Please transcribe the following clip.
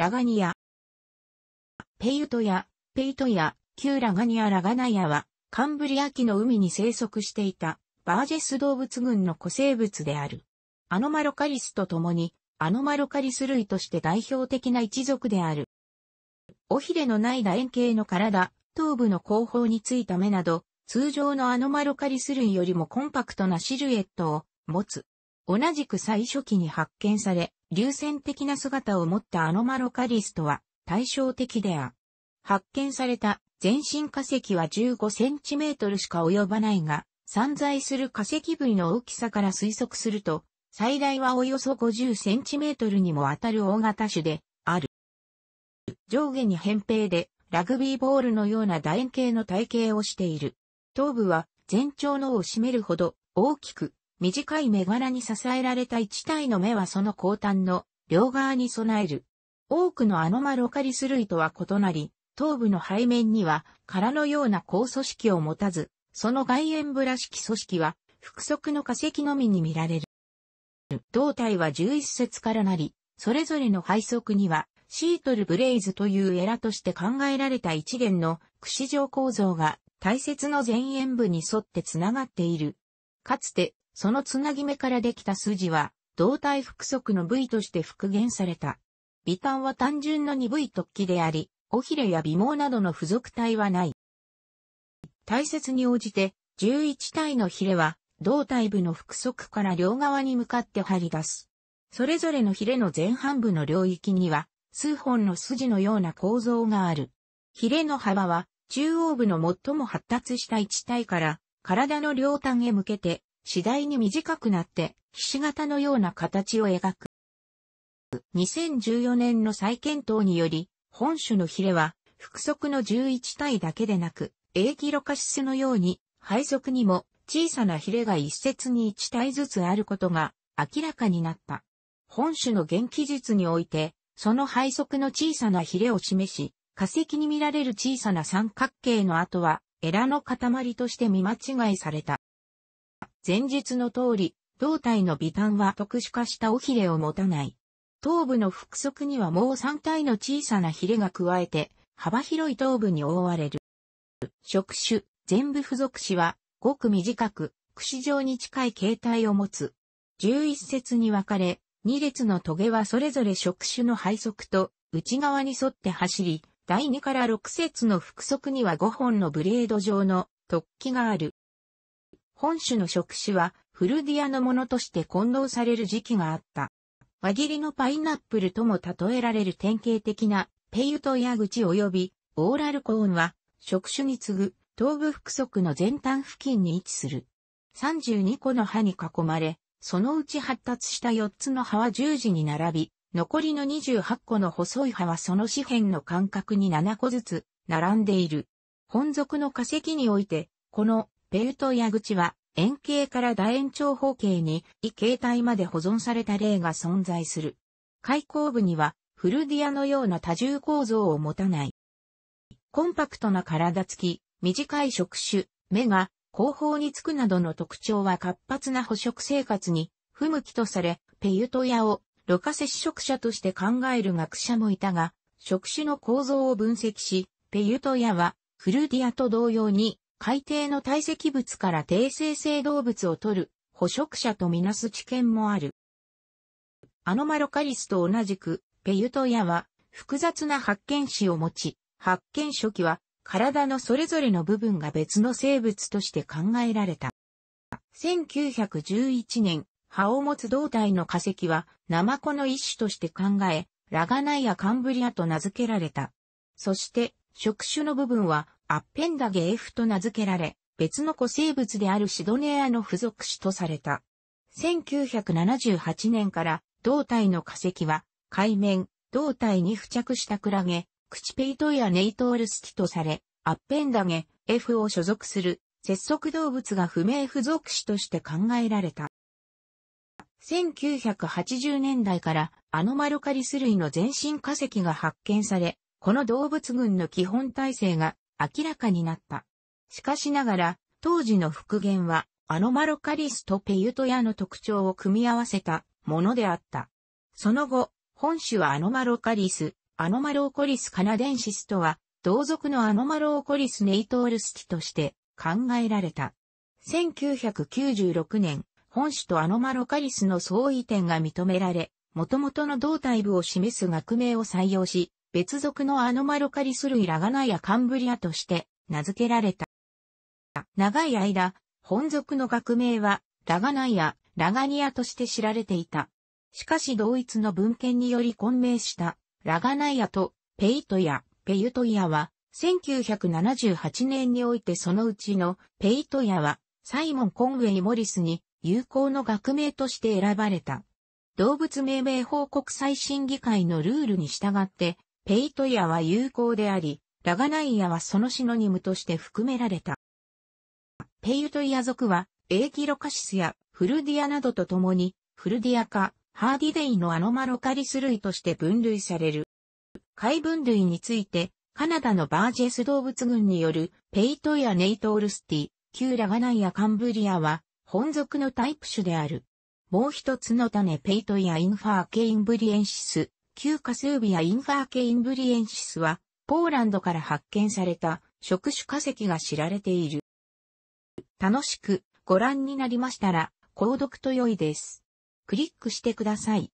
ラガニア。ペイトヤ、ペイトヤ、旧ラガニア・ラガナヤは、カンブリア紀の海に生息していた、バージェス動物群の古生物である。アノマロカリスと共に、アノマロカリス類として代表的な一族である。尾ひれのない楕円形の体、頭部の後方についた目など、通常のアノマロカリス類よりもコンパクトなシルエットを持つ。同じく最初期に発見され、流線的な姿を持ったアノマロカリスとは対照的であ。る。発見された全身化石は15センチメートルしか及ばないが、散在する化石部位の大きさから推測すると、最大はおよそ50センチメートルにも当たる大型種である。上下に扁平で、ラグビーボールのような楕円形の体型をしている。頭部は全長のを占めるほど大きく短い目柄に支えられた一体の目はその後端の両側に備える。多くのアノマロカリス類とは異なり、頭部の背面には殻のような高組織を持たず、その外縁ブラき組織は、複足の化石のみに見られる。胴体は11節からなり、それぞれの配側には、シートルブレイズというエラとして考えられた一元の串状構造が大切の前縁部に沿ってつながっている。かつてそのつなぎ目からできた筋は、胴体複足の部位として復元された。微端は単純の鈍い突起であり、尾ひれや微毛などの付属体はない。大切に応じて、11体のヒレは、胴体部の腹側から両側に向かって張り出す。それぞれのヒレの前半部の領域には、数本の筋のような構造がある。ヒレの幅は、中央部の最も発達した1体から、体の両端へ向けて次第に短くなって、ひし形のような形を描く。2014年の再検討により、本種のヒレは、複足の11体だけでなく、エーキロカシスのように、配属にも小さなヒレが一節に1体ずつあることが明らかになった。本種の元気術において、その配属の小さなヒレを示し、化石に見られる小さな三角形の跡は、エラの塊として見間違いされた。前述の通り、胴体の微端は特殊化した尾ひれを持たない。頭部の腹側にはもう3体の小さなヒレが加えて、幅広い頭部に覆われる。触手、全部付属肢は、ごく短く、串状に近い形態を持つ。11節に分かれ、2列の棘はそれぞれ触手の背側と内側に沿って走り、第2から6節の腹側には5本のブレード状の突起がある。本種の触手は古ディアのものとして混同される時期があった。輪切りのパイナップルとも例えられる典型的なペイユトグチ及びオーラルコーンは触手に次ぐ頭部腹側の前端付近に位置する。32個の歯に囲まれ、そのうち発達した4つの歯は十字に並び、残りの28個の細い歯はその四辺の間隔に7個ずつ並んでいる。本属の化石において、このベルトや口は、円形から楕円長方形に、異形態まで保存された例が存在する。開口部には、フルディアのような多重構造を持たない。コンパクトな体つき、短い触手、目が後方につくなどの特徴は活発な捕食生活に不向きとされ、ペユトヤをろ過接触者として考える学者もいたが、触手の構造を分析し、ペユトヤはフルディアと同様に海底の堆積物から低生成動物を取る捕食者とみなす知見もある。アノマロカリスと同じく、ペユトヤは複雑な発見史を持ち、発見初期は体のそれぞれの部分が別の生物として考えられた。1911年、葉を持つ胴体の化石はナマコの一種として考え、ラガナイア・カンブリアと名付けられた。そして、触手の部分はアッペンダゲ F フと名付けられ、別の古生物であるシドネアの付属種とされた。1978年から胴体の化石は海面、胴体に付着したクラゲ、クチペイトやネイトールスキとされ、アッペンダゲ、F を所属する、節足動物が不明付属種として考えられた。1980年代からアノマロカリス類の全身化石が発見され、この動物群の基本体制が明らかになった。しかしながら、当時の復元は、アノマロカリスとペユトヤの特徴を組み合わせたものであった。その後、本種はアノマロカリス、アノマロコリスカナデンシスとは、同族のアノマロコリスネイトールスキとして考えられた。1996年、本種とアノマロカリスの相違点が認められ、元々の胴体部を示す学名を採用し、別属のアノマロカリス類ラガナアカンブリアとして名付けられた。長い間、本属の学名はラガナア、ラガニアとして知られていた。しかし同一の文献により混迷したラガナイアとペイトヤ、ペユトイアは1978年においてそのうちのペイトヤはサイモン・コンウェイ・モリスに有効の学名として選ばれた。動物命名報告最審議会のルールに従ってペイトヤは有効であり、ラガナイヤはそのシノニムとして含められた。ペイトヤ族は、エーキロカシスやフルディアなどと共に、フルディアか、ハーディデイのアノマロカリス類として分類される。海分類について、カナダのバージェス動物群によるペイトヤネイトオルスティ、旧ラガナイアカンブリアは本属のタイプ種である。もう一つの種ペイトヤインファーケインブリエンシス旧カスービア・インファーケ・インブリエンシスは、ポーランドから発見された触手化石が知られている。楽しくご覧になりましたら、購読と良いです。クリックしてください。